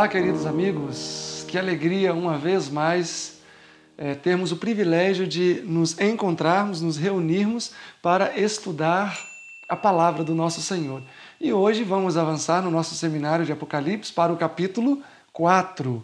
Olá, queridos amigos, que alegria uma vez mais é, termos o privilégio de nos encontrarmos, nos reunirmos para estudar a palavra do nosso Senhor. E hoje vamos avançar no nosso seminário de Apocalipse para o capítulo 4.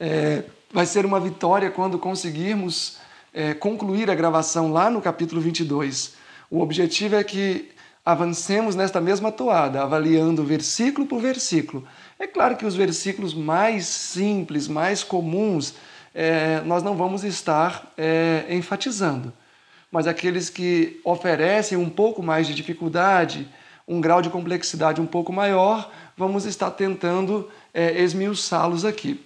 É, vai ser uma vitória quando conseguirmos é, concluir a gravação lá no capítulo 22. O objetivo é que avancemos nesta mesma toada, avaliando versículo por versículo é claro que os versículos mais simples, mais comuns, é, nós não vamos estar é, enfatizando. Mas aqueles que oferecem um pouco mais de dificuldade, um grau de complexidade um pouco maior, vamos estar tentando é, esmiuçá-los aqui.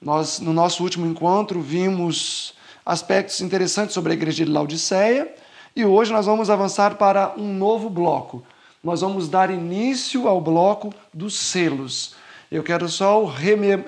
Nós, no nosso último encontro, vimos aspectos interessantes sobre a igreja de Laodiceia e hoje nós vamos avançar para um novo bloco, nós vamos dar início ao bloco dos selos. Eu quero só,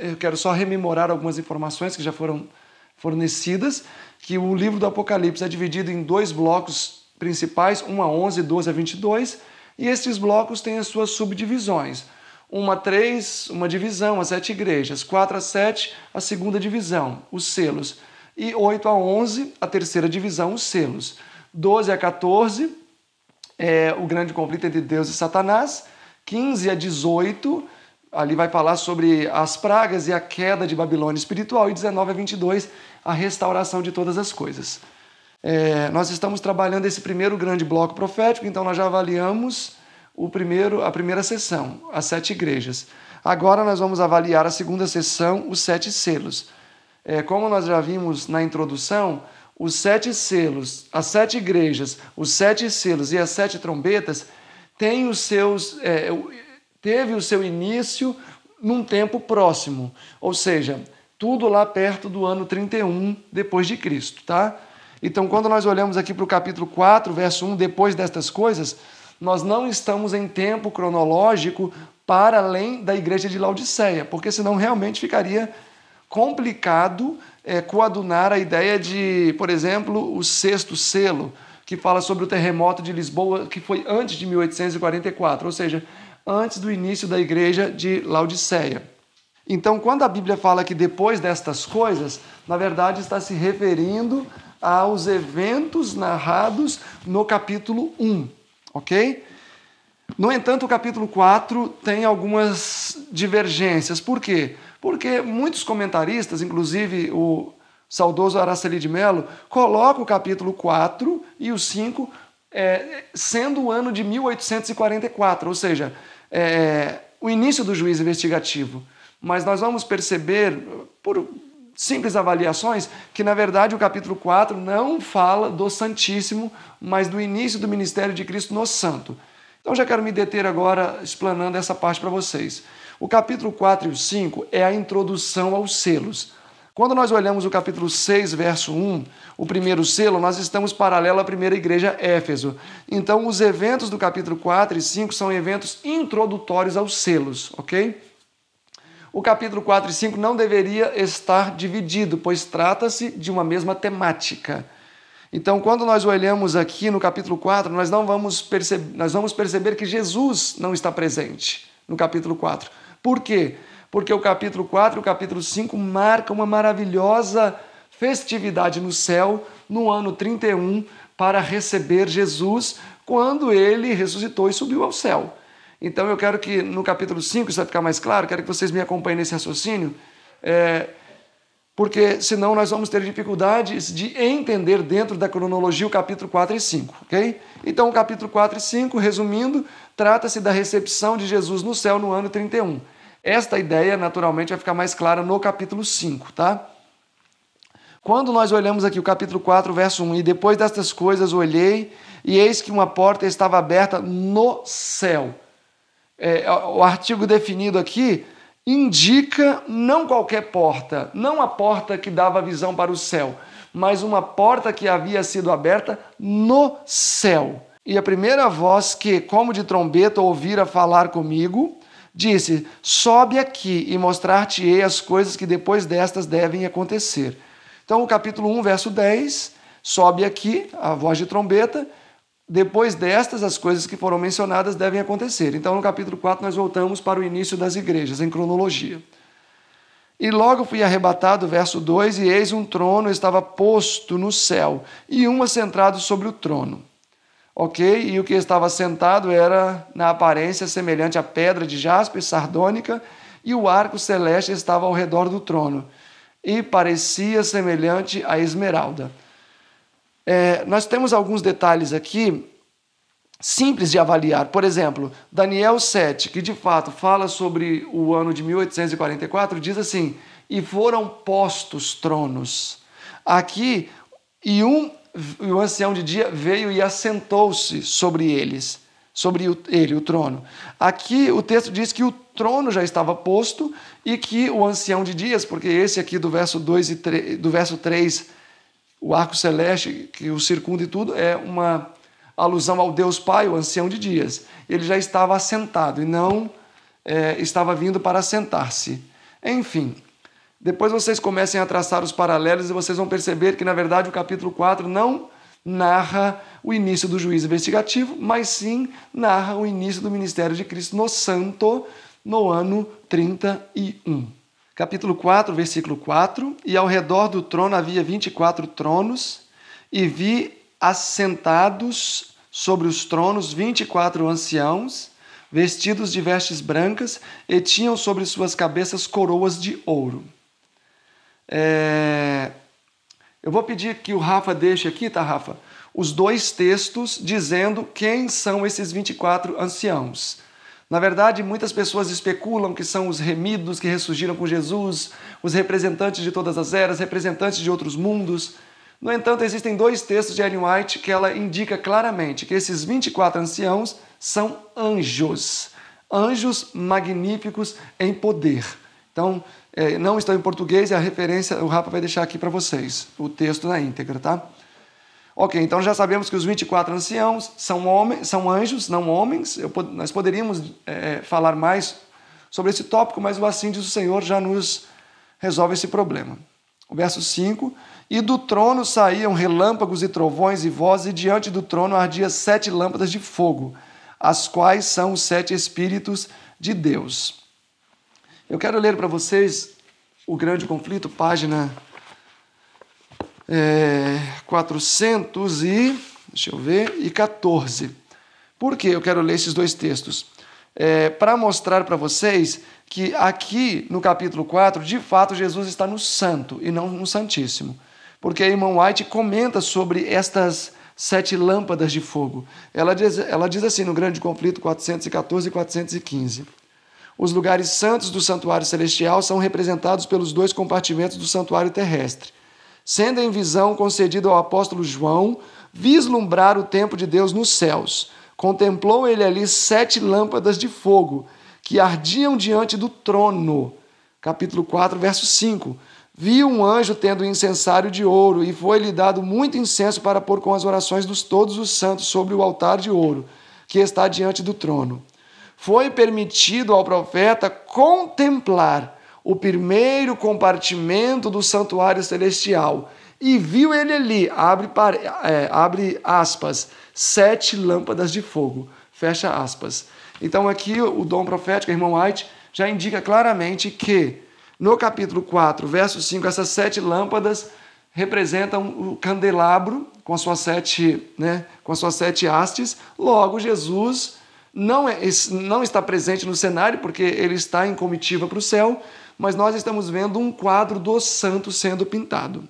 eu quero só rememorar algumas informações que já foram fornecidas, que o livro do Apocalipse é dividido em dois blocos principais, 1 a 11, 12 a 22, e esses blocos têm as suas subdivisões. 1 a 3, uma divisão, as sete igrejas. 4 a 7, a segunda divisão, os selos. E 8 a 11, a terceira divisão, os selos. 12 a 14, é, o grande conflito entre Deus e Satanás. 15 a 18, ali vai falar sobre as pragas e a queda de Babilônia espiritual. E 19 a 22, a restauração de todas as coisas. É, nós estamos trabalhando esse primeiro grande bloco profético, então nós já avaliamos o primeiro, a primeira sessão, as sete igrejas. Agora nós vamos avaliar a segunda sessão, os sete selos. É, como nós já vimos na introdução, os sete selos, as sete igrejas, os sete selos e as sete trombetas têm os seus, é, teve o seu início num tempo próximo, ou seja, tudo lá perto do ano 31 depois de Cristo, tá? Então, quando nós olhamos aqui para o capítulo 4, verso 1, depois destas coisas, nós não estamos em tempo cronológico para além da igreja de Laodiceia, porque senão realmente ficaria complicado é, coadunar a ideia de, por exemplo, o sexto selo, que fala sobre o terremoto de Lisboa, que foi antes de 1844, ou seja, antes do início da igreja de Laodiceia. Então, quando a Bíblia fala que depois destas coisas, na verdade está se referindo aos eventos narrados no capítulo 1, ok? No entanto, o capítulo 4 tem algumas divergências. Por quê? Porque muitos comentaristas, inclusive o saudoso Araceli de Mello, coloca o capítulo 4 e o 5 é, sendo o ano de 1844, ou seja, é, o início do juízo investigativo. Mas nós vamos perceber, por simples avaliações, que na verdade o capítulo 4 não fala do Santíssimo, mas do início do ministério de Cristo no Santo. Então já quero me deter agora explanando essa parte para vocês. O capítulo 4 e o 5 é a introdução aos selos. Quando nós olhamos o capítulo 6, verso 1, o primeiro selo, nós estamos paralelo à primeira igreja Éfeso. Então, os eventos do capítulo 4 e 5 são eventos introdutórios aos selos, ok? O capítulo 4 e 5 não deveria estar dividido, pois trata-se de uma mesma temática. Então, quando nós olhamos aqui no capítulo 4, nós não vamos perceber, nós vamos perceber que Jesus não está presente no capítulo 4. Por quê? Porque o capítulo 4 e o capítulo 5 marcam uma maravilhosa festividade no céu no ano 31 para receber Jesus quando ele ressuscitou e subiu ao céu. Então eu quero que no capítulo 5, isso vai ficar mais claro, quero que vocês me acompanhem nesse raciocínio, é, porque senão nós vamos ter dificuldades de entender dentro da cronologia o capítulo 4 e 5, ok? Então o capítulo 4 e 5, resumindo, trata-se da recepção de Jesus no céu no ano 31. Esta ideia, naturalmente, vai ficar mais clara no capítulo 5, tá? Quando nós olhamos aqui o capítulo 4, verso 1, e depois destas coisas olhei, e eis que uma porta estava aberta no céu. É, o artigo definido aqui indica não qualquer porta, não a porta que dava visão para o céu, mas uma porta que havia sido aberta no céu. E a primeira voz que, como de trombeta, ouvira falar comigo, disse: Sobe aqui e mostrar-te-ei as coisas que depois destas devem acontecer. Então, o capítulo 1, verso 10, sobe aqui a voz de trombeta, depois destas as coisas que foram mencionadas devem acontecer. Então, no capítulo 4, nós voltamos para o início das igrejas, em cronologia. E logo fui arrebatado, verso 2, e eis um trono estava posto no céu, e um assentado sobre o trono ok? E o que estava sentado era, na aparência, semelhante a pedra de jaspe sardônica, e o arco celeste estava ao redor do trono, e parecia semelhante a esmeralda. É, nós temos alguns detalhes aqui simples de avaliar. Por exemplo, Daniel 7, que de fato fala sobre o ano de 1844, diz assim: E foram postos tronos. Aqui, e um e o ancião de dia veio e assentou-se sobre eles, sobre ele, o trono. Aqui o texto diz que o trono já estava posto e que o ancião de dias, porque esse aqui do verso 2 e 3, do verso 3, o arco celeste que o circunda e tudo é uma alusão ao Deus Pai, o ancião de dias. Ele já estava assentado e não é, estava vindo para sentar-se. Enfim, depois vocês comecem a traçar os paralelos e vocês vão perceber que, na verdade, o capítulo 4 não narra o início do juízo investigativo, mas sim narra o início do ministério de Cristo no Santo no ano 31. Capítulo 4, versículo 4: E ao redor do trono havia 24 tronos, e vi assentados sobre os tronos 24 anciãos, vestidos de vestes brancas, e tinham sobre suas cabeças coroas de ouro. É... Eu vou pedir que o Rafa deixe aqui, tá, Rafa? Os dois textos dizendo quem são esses 24 anciãos. Na verdade, muitas pessoas especulam que são os remidos que ressurgiram com Jesus, os representantes de todas as eras, representantes de outros mundos. No entanto, existem dois textos de Ellen White que ela indica claramente que esses 24 anciãos são anjos, anjos magníficos em poder. Então, é, não estão em português, e a referência o Rafa vai deixar aqui para vocês, o texto na íntegra, tá? Ok, então já sabemos que os 24 anciãos são, homens, são anjos, não homens. Eu, nós poderíamos é, é, falar mais sobre esse tópico, mas o assim diz o Senhor já nos resolve esse problema. O verso 5: E do trono saíam relâmpagos e trovões e vozes, e diante do trono ardia sete lâmpadas de fogo, as quais são os sete Espíritos de Deus. Eu quero ler para vocês o Grande Conflito, página é, 400 e deixa eu ver e 14. Por que eu quero ler esses dois textos? É, para mostrar para vocês que aqui no capítulo 4, de fato, Jesus está no santo e não no santíssimo. Porque a irmã White comenta sobre estas sete lâmpadas de fogo. Ela diz, ela diz assim no Grande Conflito 414 e 415. Os lugares santos do santuário celestial são representados pelos dois compartimentos do santuário terrestre, sendo em visão concedida ao apóstolo João vislumbrar o tempo de Deus nos céus. Contemplou ele ali sete lâmpadas de fogo que ardiam diante do trono. Capítulo 4, verso 5. Viu um anjo tendo um incensário de ouro, e foi-lhe dado muito incenso para pôr com as orações dos todos os santos sobre o altar de ouro, que está diante do trono foi permitido ao profeta contemplar o primeiro compartimento do santuário celestial. E viu ele ali, abre, é, abre aspas, sete lâmpadas de fogo, fecha aspas. Então aqui o dom profético, irmão White, já indica claramente que no capítulo 4, verso 5, essas sete lâmpadas representam o candelabro com as suas sete, né, com as suas sete hastes. Logo, Jesus não, é, não está presente no cenário, porque ele está em comitiva para o céu, mas nós estamos vendo um quadro do santo sendo pintado.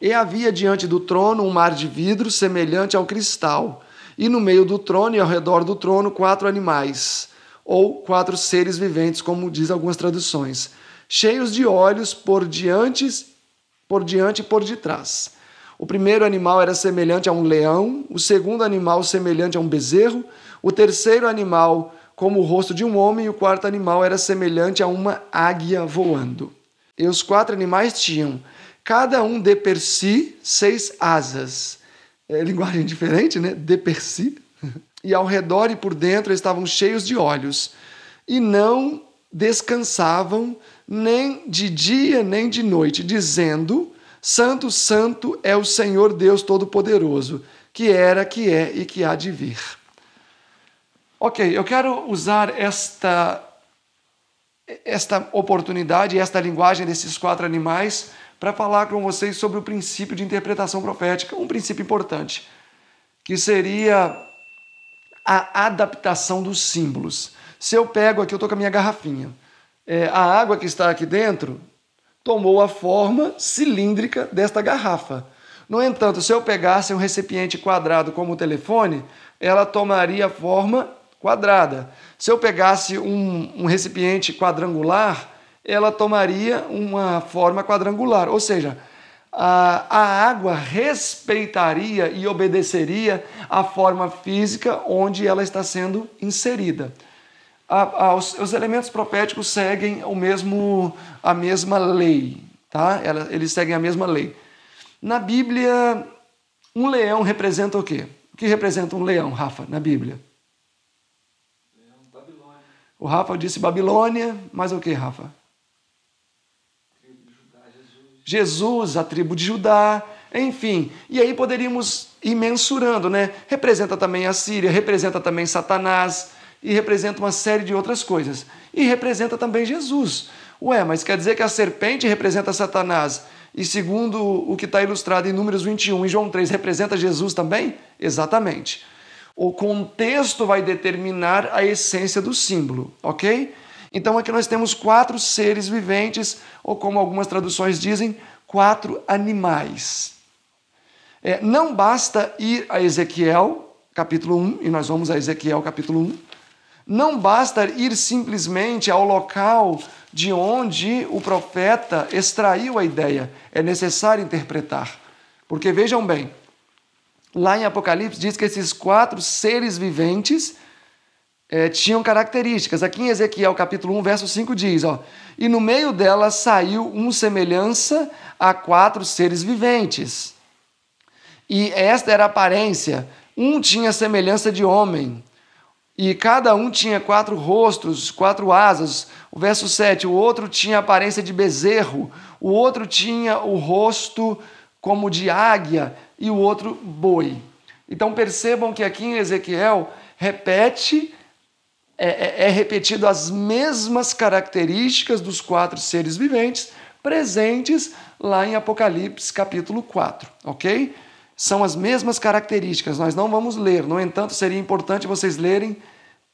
E havia diante do trono um mar de vidro semelhante ao cristal, e no meio do trono e ao redor do trono quatro animais, ou quatro seres viventes, como diz algumas traduções, cheios de olhos por diante, por diante e por detrás. O primeiro animal era semelhante a um leão, o segundo animal semelhante a um bezerro, o terceiro animal, como o rosto de um homem, e o quarto animal era semelhante a uma águia voando. E os quatro animais tinham, cada um de per si, seis asas. É, linguagem diferente, né? De per si. E ao redor e por dentro estavam cheios de olhos. E não descansavam nem de dia nem de noite, dizendo: Santo, Santo é o Senhor Deus Todo-Poderoso, que era, que é e que há de vir. Ok, eu quero usar esta, esta oportunidade, esta linguagem desses quatro animais para falar com vocês sobre o princípio de interpretação profética, um princípio importante, que seria a adaptação dos símbolos. Se eu pego aqui, eu estou com a minha garrafinha, é, a água que está aqui dentro tomou a forma cilíndrica desta garrafa. No entanto, se eu pegasse um recipiente quadrado como o telefone, ela tomaria a forma quadrada. Se eu pegasse um, um recipiente quadrangular, ela tomaria uma forma quadrangular, ou seja, a, a, água respeitaria e obedeceria a forma física onde ela está sendo inserida. A, a, os, os, elementos propéticos seguem o mesmo, a mesma lei, tá? Ela, eles seguem a mesma lei. Na Bíblia, um leão representa o quê? O que representa um leão, Rafa, na Bíblia? O Rafa disse Babilônia, mas o que, Rafa? Jesus, a tribo de Judá, enfim. E aí poderíamos ir mensurando, né? Representa também a Síria, representa também Satanás e representa uma série de outras coisas. E representa também Jesus. Ué, mas quer dizer que a serpente representa Satanás e, segundo o que está ilustrado em Números 21 e João 3, representa Jesus também? Exatamente. O contexto vai determinar a essência do símbolo, ok? Então aqui nós temos quatro seres viventes, ou como algumas traduções dizem, quatro animais. É, não basta ir a Ezequiel, capítulo 1, e nós vamos a Ezequiel, capítulo 1. Não basta ir simplesmente ao local de onde o profeta extraiu a ideia. É necessário interpretar. Porque vejam bem, lá em Apocalipse diz que esses quatro seres viventes é, tinham características. Aqui em Ezequiel capítulo 1, verso 5 diz, ó, e no meio dela saiu um semelhança a quatro seres viventes. E esta era a aparência. Um tinha semelhança de homem, e cada um tinha quatro rostos, quatro asas. O verso 7, o outro tinha aparência de bezerro, o outro tinha o rosto como de águia, e o outro boi. Então percebam que aqui em Ezequiel repete, é, é, é, repetido as mesmas características dos quatro seres viventes presentes lá em Apocalipse capítulo 4, ok? São as mesmas características, nós não vamos ler, no entanto, seria importante vocês lerem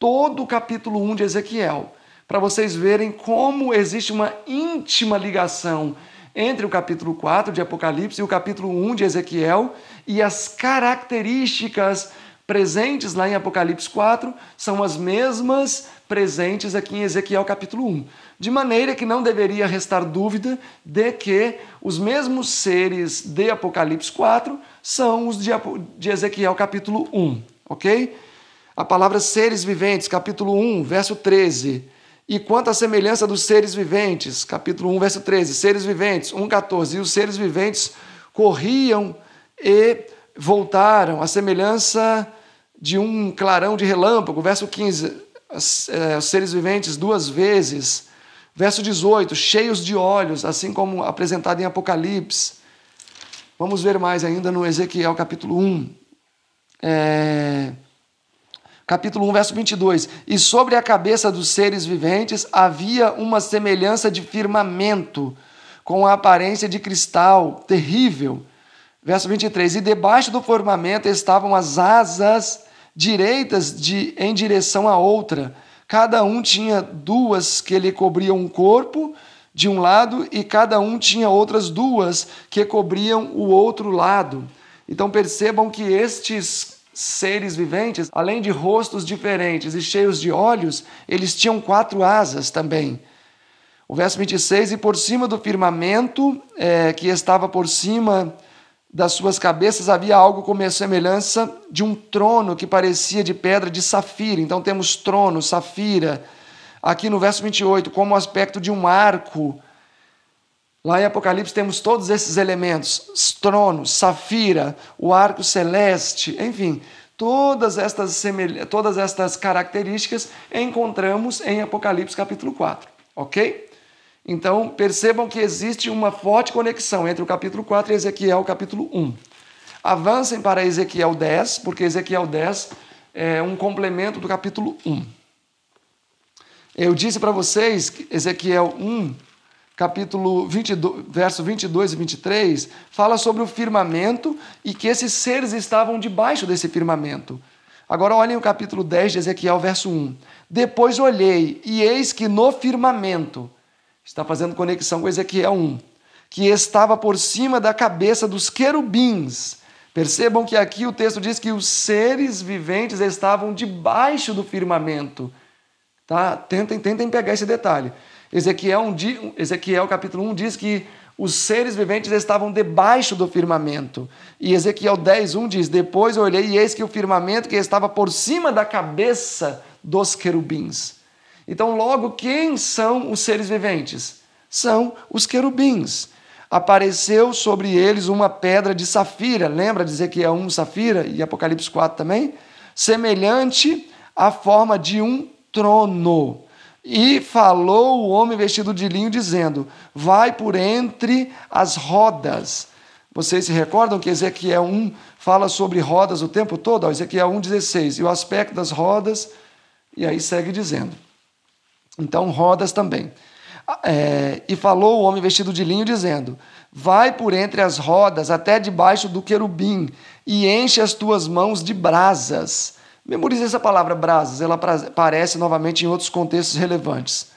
todo o capítulo 1 de Ezequiel, para vocês verem como existe uma íntima ligação entre o capítulo 4 de Apocalipse e o capítulo 1 de Ezequiel, e as características presentes lá em Apocalipse 4 são as mesmas presentes aqui em Ezequiel capítulo 1. De maneira que não deveria restar dúvida de que os mesmos seres de Apocalipse 4 são os de Ezequiel capítulo 1, ok? A palavra seres viventes, capítulo 1, verso 13 e quanto à semelhança dos seres viventes, capítulo 1, verso 13, seres viventes, 1, 14, e os seres viventes corriam e voltaram, a semelhança de um clarão de relâmpago, verso 15, é, os seres viventes duas vezes, verso 18, cheios de olhos, assim como apresentado em Apocalipse. Vamos ver mais ainda no Ezequiel capítulo 1. É capítulo 1, verso 22. E sobre a cabeça dos seres viventes havia uma semelhança de firmamento, com a aparência de cristal terrível. Verso 23. E debaixo do firmamento estavam as asas direitas de, em direção à outra. Cada um tinha duas que lhe cobriam o corpo de um lado e cada um tinha outras duas que cobriam o outro lado. Então percebam que estes seres viventes, além de rostos diferentes e cheios de olhos, eles tinham quatro asas também. O verso 26: E por cima do firmamento, é, que estava por cima das suas cabeças, havia algo como a semelhança de um trono que parecia de pedra de safira. Então temos trono, safira. Aqui no verso 28, como o aspecto de um arco Lá em Apocalipse temos todos esses elementos: trono, safira, o arco celeste, enfim, todas estas, semelh, todas estas características encontramos em Apocalipse capítulo 4, ok? Então percebam que existe uma forte conexão entre o capítulo 4 e Ezequiel capítulo 1. Avancem para Ezequiel 10, porque Ezequiel 10 é um complemento do capítulo 1. Eu disse para vocês que Ezequiel 1 capítulo 22, verso 22 e 23, fala sobre o firmamento e que esses seres estavam debaixo desse firmamento. Agora olhem o capítulo 10 de Ezequiel, verso 1. Depois olhei, e eis que no firmamento, está fazendo conexão com Ezequiel 1, que estava por cima da cabeça dos querubins. Percebam que aqui o texto diz que os seres viventes estavam debaixo do firmamento. Tá? Tentem, tentem pegar esse detalhe. Ezequiel, um di... Ezequiel capítulo 1 diz que os seres viventes estavam debaixo do firmamento. E Ezequiel 10, 1 diz: Depois olhei e eis que o firmamento que estava por cima da cabeça dos querubins. Então, logo, quem são os seres viventes? São os querubins. Apareceu sobre eles uma pedra de safira, lembra de Ezequiel 1, safira, e Apocalipse 4 também? Semelhante à forma de um trono. E falou o homem vestido de linho, dizendo: Vai por entre as rodas. Vocês se recordam que Ezequiel 1 fala sobre rodas o tempo todo? Ó, Ezequiel 1,16. E o aspecto das rodas, e aí segue dizendo. Então, rodas também. Ah, é, e falou o homem vestido de linho, dizendo: Vai por entre as rodas até debaixo do querubim, e enche as tuas mãos de brasas Memorize essa palavra brasas, ela aparece novamente em outros contextos relevantes.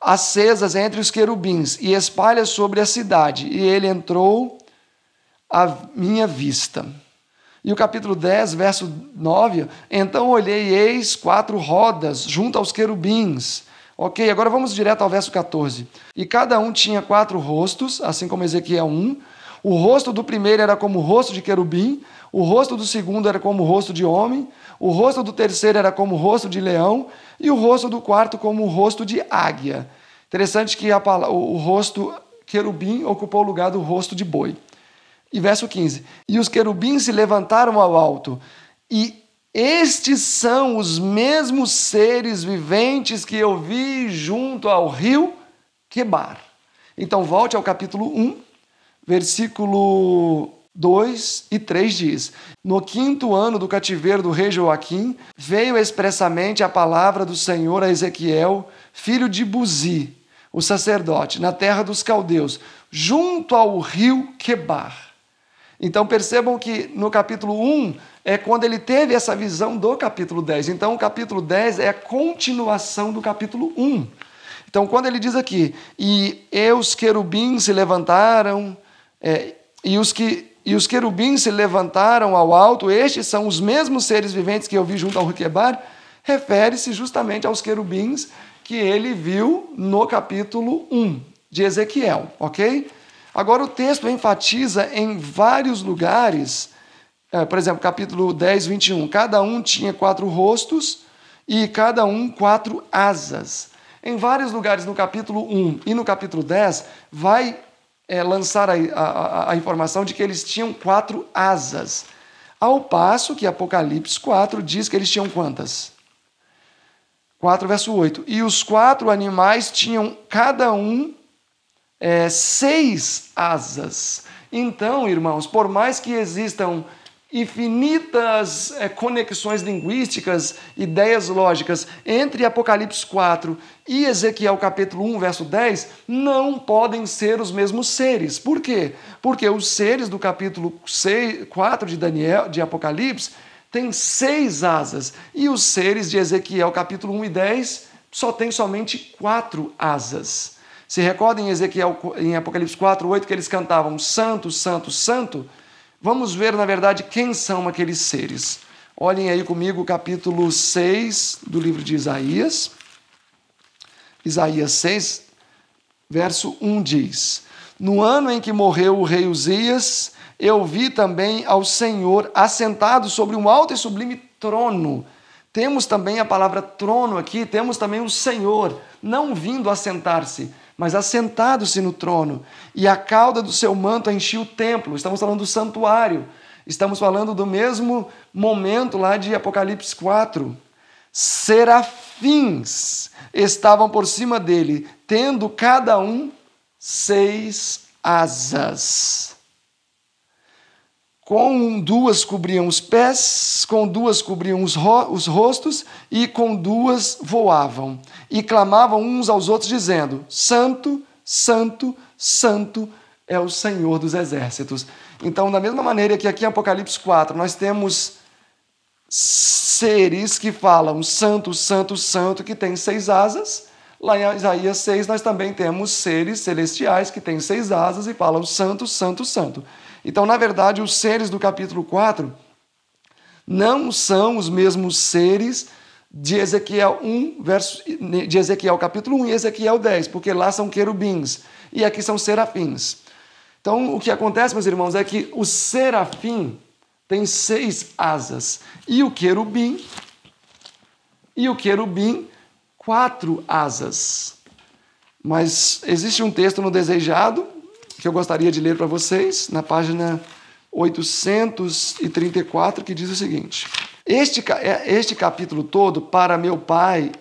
Acesas entre os querubins e espalha sobre a cidade, e ele entrou à minha vista. E o capítulo 10, verso 9: Então olhei, eis quatro rodas junto aos querubins. Ok, agora vamos direto ao verso 14. E cada um tinha quatro rostos, assim como Ezequiel 1. O rosto do primeiro era como o rosto de querubim, o rosto do segundo era como o rosto de homem, o rosto do terceiro era como o rosto de leão, e o rosto do quarto como o rosto de águia. Interessante que a, o, o rosto querubim ocupou o lugar do rosto de boi. E verso 15: E os querubins se levantaram ao alto, e estes são os mesmos seres viventes que eu vi junto ao rio Quebar. Então volte ao capítulo 1, versículo 2 e 3 diz: No quinto ano do cativeiro do rei Joaquim, veio expressamente a palavra do Senhor a Ezequiel, filho de Buzi, o sacerdote, na terra dos caldeus, junto ao rio Quebar. Então percebam que no capítulo 1 é quando ele teve essa visão do capítulo 10. Então o capítulo 10 é a continuação do capítulo 1. Então quando ele diz aqui: "E os querubins se levantaram, é, e os que e os querubins se levantaram ao alto, estes são os mesmos seres viventes que eu vi junto ao Requebar, refere-se justamente aos querubins que ele viu no capítulo 1 de Ezequiel, ok? Agora, o texto enfatiza em vários lugares, eh, por exemplo, capítulo 10, 21, cada um tinha quatro rostos e cada um quatro asas. Em vários lugares no capítulo 1 e no capítulo 10, vai é, lançar a, a, a informação de que eles tinham quatro asas. Ao passo que Apocalipse 4 diz que eles tinham quantas? 4 verso 8. E os quatro animais tinham cada um é, seis asas. Então, irmãos, por mais que existam infinitas é, conexões linguísticas, ideias lógicas entre Apocalipse 4 e Ezequiel capítulo 1, verso 10, não podem ser os mesmos seres. Por quê? Porque os seres do capítulo 6, 4 de Daniel, de Apocalipse, têm seis asas, e os seres de Ezequiel capítulo 1 e 10 só têm somente quatro asas. Se recordem em Ezequiel em Apocalipse 4, 8 que eles cantavam santo, santo, santo, Vamos ver, na verdade, quem são aqueles seres. Olhem aí comigo o capítulo 6 do livro de Isaías. Isaías 6, verso 1 diz: No ano em que morreu o rei Uzias, eu vi também ao Senhor assentado sobre um alto e sublime trono. Temos também a palavra trono aqui, temos também o Senhor, não vindo assentar se mas assentado-se no trono, e a cauda do seu manto enchia o templo. Estamos falando do santuário. Estamos falando do mesmo momento lá de Apocalipse 4. Serafins estavam por cima dele, tendo cada um seis asas com duas cobriam os pés, com duas cobriam os, ro os rostos, e com duas voavam. E clamavam uns aos outros, dizendo: Santo, Santo, Santo é o Senhor dos exércitos. Então, da mesma maneira que aqui em Apocalipse 4 nós temos seres que falam santo, santo, santo, que tem seis asas, lá em Isaías 6 nós também temos seres celestiais que têm seis asas e falam santo, santo, santo. Então, na verdade, os seres do capítulo 4 não são os mesmos seres de Ezequiel 1, verso, de Ezequiel capítulo 1 e Ezequiel 10, porque lá são querubins e aqui são serafins. Então, o que acontece, meus irmãos, é que o serafim tem seis asas e o querubim e o querubim quatro asas. Mas existe um texto no desejado que eu gostaria de ler para vocês, na página 834, que diz o seguinte: este, é, este capítulo todo, Para Meu Pai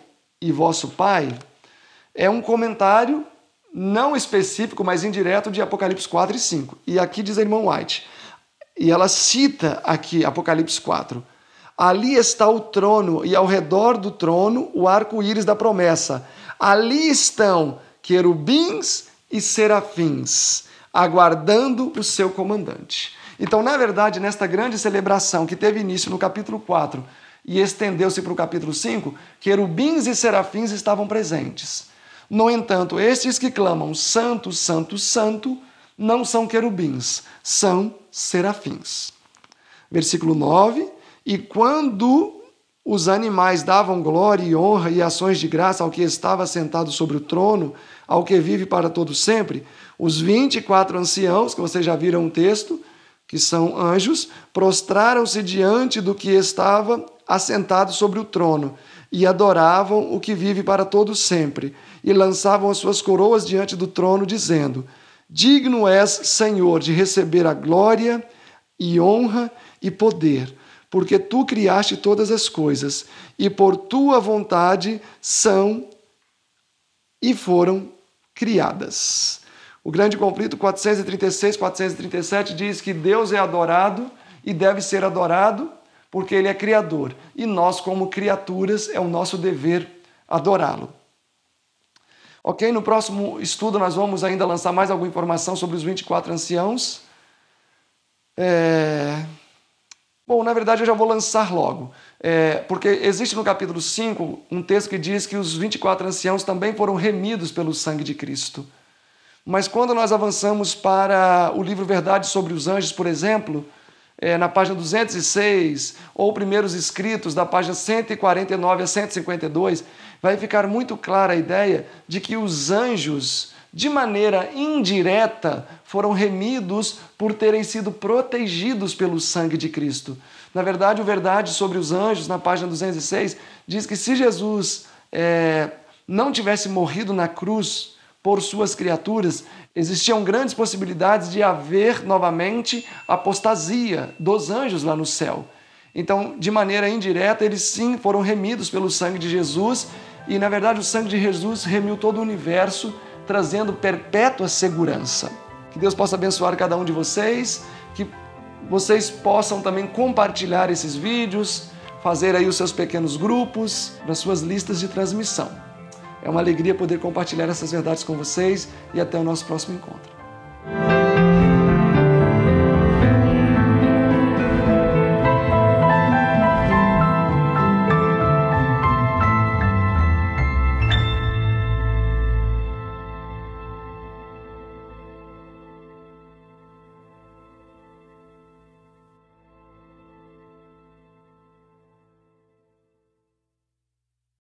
e Vosso Pai, é um comentário não específico, mas indireto de Apocalipse 4 e 5. E aqui diz a irmã White, e ela cita aqui Apocalipse 4. Ali está o trono, e ao redor do trono o arco-íris da promessa. Ali estão querubins e serafins aguardando o seu comandante. Então, na verdade, nesta grande celebração que teve início no capítulo 4 e estendeu-se para o capítulo 5, querubins e serafins estavam presentes. No entanto, estes que clamam Santo, Santo, Santo, não são querubins, são serafins. Versículo 9: E quando os animais davam glória e honra e ações de graça ao que estava sentado sobre o trono, ao que vive para todo sempre, os 24 anciãos, que vocês já viram o texto, que são anjos, prostraram-se diante do que estava assentado sobre o trono e adoravam o que vive para todo sempre e lançavam as suas coroas diante do trono dizendo: Digno és, Senhor, de receber a glória e honra e poder, porque tu criaste todas as coisas e por tua vontade são e foram criadas. O grande conflito 436, 437 diz que Deus é adorado e deve ser adorado porque ele é criador, e nós como criaturas é o nosso dever adorá-lo. OK, no próximo estudo nós vamos ainda lançar mais alguma informação sobre os 24 anciãos. É... Bom, na verdade eu já vou lançar logo, é, porque existe no capítulo 5 um texto que diz que os 24 anciãos também foram remidos pelo sangue de Cristo. Mas quando nós avançamos para o livro Verdade sobre os Anjos, por exemplo, é, na página 206, ou Primeiros Escritos, da página 149 a 152, vai ficar muito clara a ideia de que os anjos, de maneira indireta, foram remidos por terem sido protegidos pelo sangue de Cristo. Na verdade, o Verdade sobre os Anjos, na página 206, diz que se Jesus é, não tivesse morrido na cruz, por suas criaturas, existiam grandes possibilidades de haver novamente apostasia dos anjos lá no céu. Então, de maneira indireta, eles sim foram remidos pelo sangue de Jesus, e na verdade o sangue de Jesus remiu todo o universo, trazendo perpétua segurança. Que Deus possa abençoar cada um de vocês, que vocês possam também compartilhar esses vídeos, fazer aí os seus pequenos grupos, nas suas listas de transmissão. É uma alegria poder compartilhar essas verdades com vocês e até o nosso próximo encontro.